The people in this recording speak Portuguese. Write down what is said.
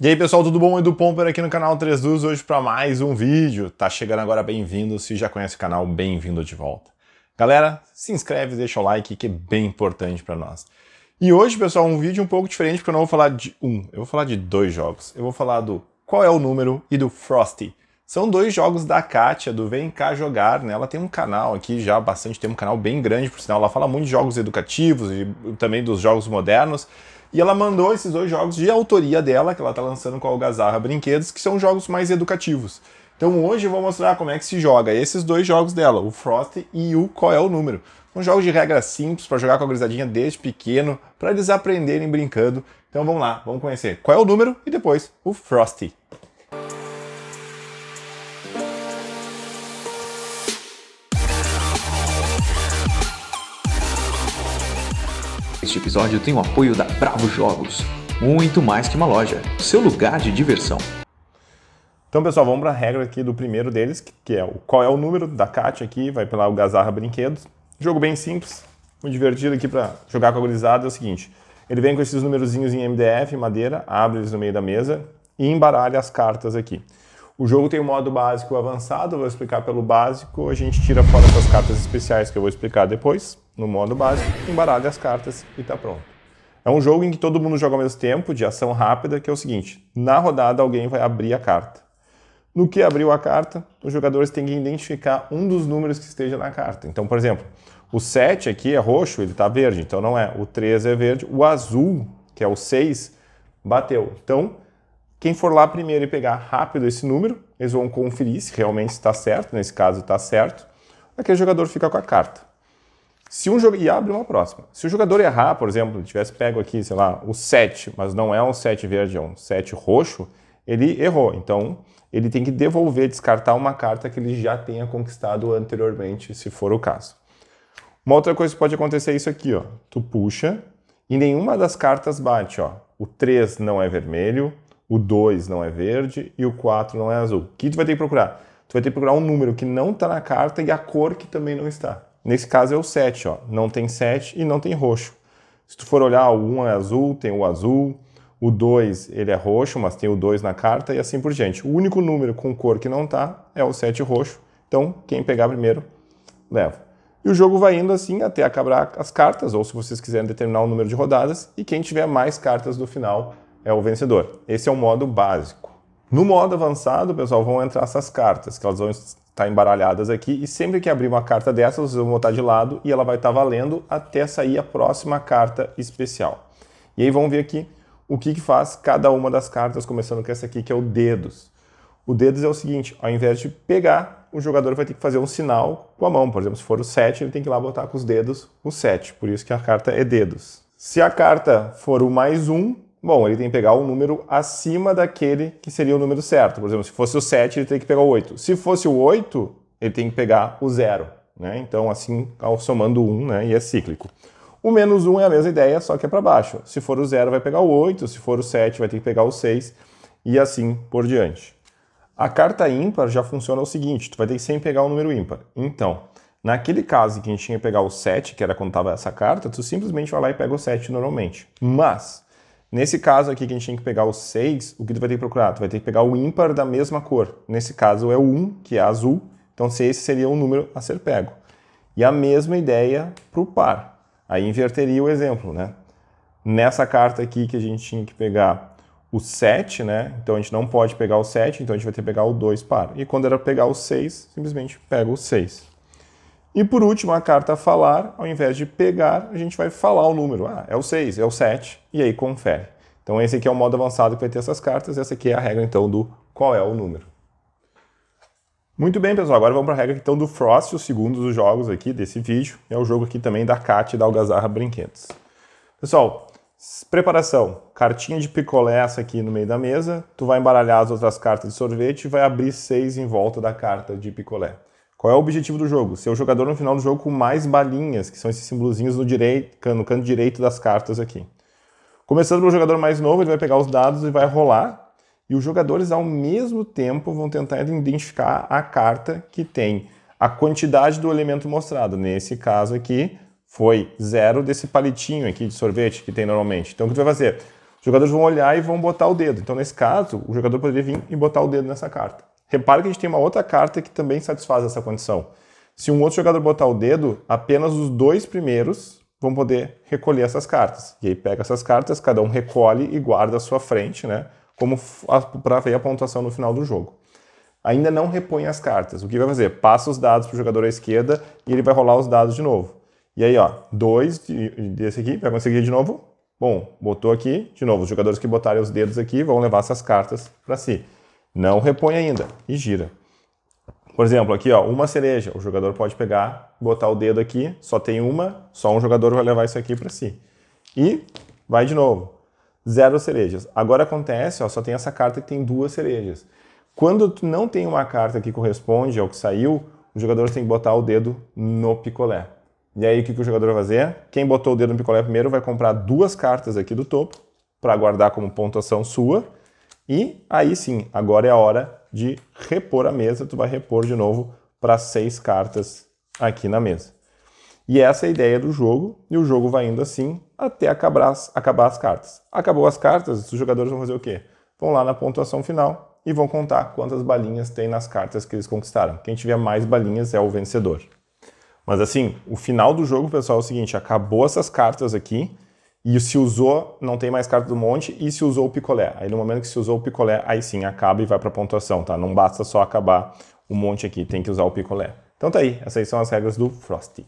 E aí pessoal, tudo bom? Edu Pomper aqui no canal 3 Luz, hoje para mais um vídeo. Tá chegando agora, bem-vindo. Se já conhece o canal, bem-vindo de volta. Galera, se inscreve, deixa o like que é bem importante para nós. E hoje, pessoal, um vídeo um pouco diferente, porque eu não vou falar de um, eu vou falar de dois jogos. Eu vou falar do Qual é o Número e do Frosty. São dois jogos da Kátia, do Vem Cá Jogar, né? Ela tem um canal aqui já há bastante tempo, um canal bem grande, por sinal. Ela fala muito de jogos educativos e também dos jogos modernos. E ela mandou esses dois jogos de autoria dela, que ela está lançando com a Algazarra Brinquedos, que são jogos mais educativos. Então hoje eu vou mostrar como é que se joga esses dois jogos dela, o Frost e o Qual é o Número. Um jogo de regra simples para jogar com a grisadinha desde pequeno, para eles aprenderem brincando. Então vamos lá, vamos conhecer Qual é o Número e depois o Frosty. Este episódio tem o apoio da Bravo Jogos, muito mais que uma loja, seu lugar de diversão. Então, pessoal, vamos para a regra aqui do primeiro deles, que é o qual é o número da Kátia aqui, vai pela Algazarra Brinquedos. Jogo bem simples, muito divertido aqui para jogar com a gurizada, é o seguinte, ele vem com esses numerozinhos em MDF, madeira, abre eles no meio da mesa e embaralha as cartas aqui. O jogo tem o um modo básico avançado, eu vou explicar pelo básico, a gente tira fora essas cartas especiais que eu vou explicar depois no modo básico, embaralha as cartas e está pronto. É um jogo em que todo mundo joga ao mesmo tempo, de ação rápida, que é o seguinte: na rodada alguém vai abrir a carta. No que abriu a carta, os jogadores têm que identificar um dos números que esteja na carta. Então, por exemplo, o 7 aqui é roxo, ele está verde, então não é. O 3 é verde. O azul, que é o 6, bateu. Então, quem for lá primeiro e pegar rápido esse número, eles vão conferir se realmente está certo, nesse caso está certo. Aquele jogador fica com a carta. Se um e abre uma próxima. Se o jogador errar, por exemplo, tivesse pego aqui, sei lá, o 7, mas não é um 7 verde, é um 7 roxo, ele errou. Então, ele tem que devolver, descartar uma carta que ele já tenha conquistado anteriormente, se for o caso. Uma outra coisa que pode acontecer é isso aqui, ó. Tu puxa e nenhuma das cartas bate, ó. O 3 não é vermelho, o 2 não é verde e o 4 não é azul. O que tu vai ter que procurar? Tu vai ter que procurar um número que não está na carta e a cor que também não está. Nesse caso é o 7, ó. não tem 7 e não tem roxo. Se tu for olhar, o 1 é azul, tem o azul, o 2 ele é roxo, mas tem o 2 na carta e assim por diante. O único número com cor que não tá é o 7 roxo, então quem pegar primeiro leva. E o jogo vai indo assim até acabar as cartas, ou se vocês quiserem determinar o número de rodadas, e quem tiver mais cartas no final é o vencedor. Esse é o modo básico. No modo avançado, pessoal, vão entrar essas cartas, que elas vão estar embaralhadas aqui, e sempre que abrir uma carta dessas, vocês vão botar de lado e ela vai estar valendo até sair a próxima carta especial. E aí vamos ver aqui o que, que faz cada uma das cartas, começando com essa aqui, que é o dedos. O dedos é o seguinte, ao invés de pegar, o jogador vai ter que fazer um sinal com a mão. Por exemplo, se for o 7, ele tem que ir lá botar com os dedos o 7, por isso que a carta é dedos. Se a carta for o mais um, bom, ele tem que pegar um número acima daquele que seria o número certo. Por exemplo, se fosse o 7, ele tem que pegar o 8. Se fosse o 8, ele tem que pegar o 0. Né? Então, assim, somando 1, né? e é cíclico. O menos 1 é a mesma ideia, só que é para baixo. Se for o 0, vai pegar o 8, se for o 7, vai ter que pegar o 6, e assim por diante. A carta ímpar já funciona o seguinte, tu vai ter que sempre pegar o um número ímpar. Então, naquele caso em que a gente tinha que pegar o 7, que era quando estava essa carta, tu simplesmente vai lá e pega o 7 normalmente. Mas, Nesse caso aqui que a gente tem que pegar o 6, o que tu vai ter que procurar? Tu vai ter que pegar o ímpar da mesma cor. Nesse caso é o 1, que é azul, então esse seria o um número a ser pego. E a mesma ideia para o par. Aí inverteria o exemplo, né? Nessa carta aqui que a gente tinha que pegar o 7, né? Então a gente não pode pegar o 7, então a gente vai ter que pegar o 2 par. E quando era pegar o 6, simplesmente pega o 6. E por último, a carta falar, ao invés de pegar, a gente vai falar o número. Ah, é o 6, é o 7, e aí confere. Então esse aqui é o modo avançado que vai ter essas cartas, essa aqui é a regra então do qual é o número. Muito bem, pessoal, agora vamos para a regra então do Frost, o segundo dos jogos aqui desse vídeo. É o jogo aqui também da e da Algazarra Brinquedos. Pessoal, preparação. Cartinha de picolé essa aqui no meio da mesa. Tu vai embaralhar as outras cartas de sorvete e vai abrir seis em volta da carta de picolé. Qual é o objetivo do jogo? Ser o jogador no final do jogo com mais balinhas, que são esses simbolozinhos no, no canto direito das cartas aqui. Começando pelo jogador mais novo, ele vai pegar os dados e vai rolar. E os jogadores, ao mesmo tempo, vão tentar identificar a carta que tem a quantidade do elemento mostrado. Nesse caso aqui, foi zero desse palitinho aqui de sorvete que tem normalmente. Então, o que tu vai fazer? Os jogadores vão olhar e vão botar o dedo. Então, nesse caso, o jogador poderia vir e botar o dedo nessa carta. Repare que a gente tem uma outra carta que também satisfaz essa condição. Se um outro jogador botar o dedo, apenas os dois primeiros vão poder recolher essas cartas. E aí pega essas cartas, cada um recolhe e guarda à sua frente, né? Como para ver a pontuação no final do jogo. Ainda não repõe as cartas. O que vai fazer? Passa os dados para o jogador à esquerda e ele vai rolar os dados de novo. E aí, ó, dois desse aqui, vai conseguir de novo? Bom, botou aqui, de novo, os jogadores que botarem os dedos aqui vão levar essas cartas para si. Não repõe ainda e gira. Por exemplo, aqui ó, uma cereja, o jogador pode pegar, botar o dedo aqui, só tem uma, só um jogador vai levar isso aqui para si. E vai de novo. Zero cerejas. Agora acontece, ó, só tem essa carta que tem duas cerejas. Quando tu não tem uma carta que corresponde ao que saiu, o jogador tem que botar o dedo no picolé. E aí o que, que o jogador vai fazer? Quem botou o dedo no picolé primeiro vai comprar duas cartas aqui do topo para guardar como pontuação sua e aí sim, agora é a hora de repor a mesa, tu vai repor de novo para seis cartas aqui na mesa. E essa é a ideia do jogo, e o jogo vai indo assim até acabar as, acabar as cartas. Acabou as cartas, os jogadores vão fazer o quê? Vão lá na pontuação final e vão contar quantas balinhas tem nas cartas que eles conquistaram. Quem tiver mais balinhas é o vencedor. Mas assim, o final do jogo, pessoal, é o seguinte: acabou essas cartas aqui, e se usou, não tem mais carta do monte, e se usou o picolé. Aí no momento que se usou o picolé, aí sim acaba e vai para pontuação, tá? Não basta só acabar o monte aqui, tem que usar o picolé. Então tá aí, essas são as regras do Frosty.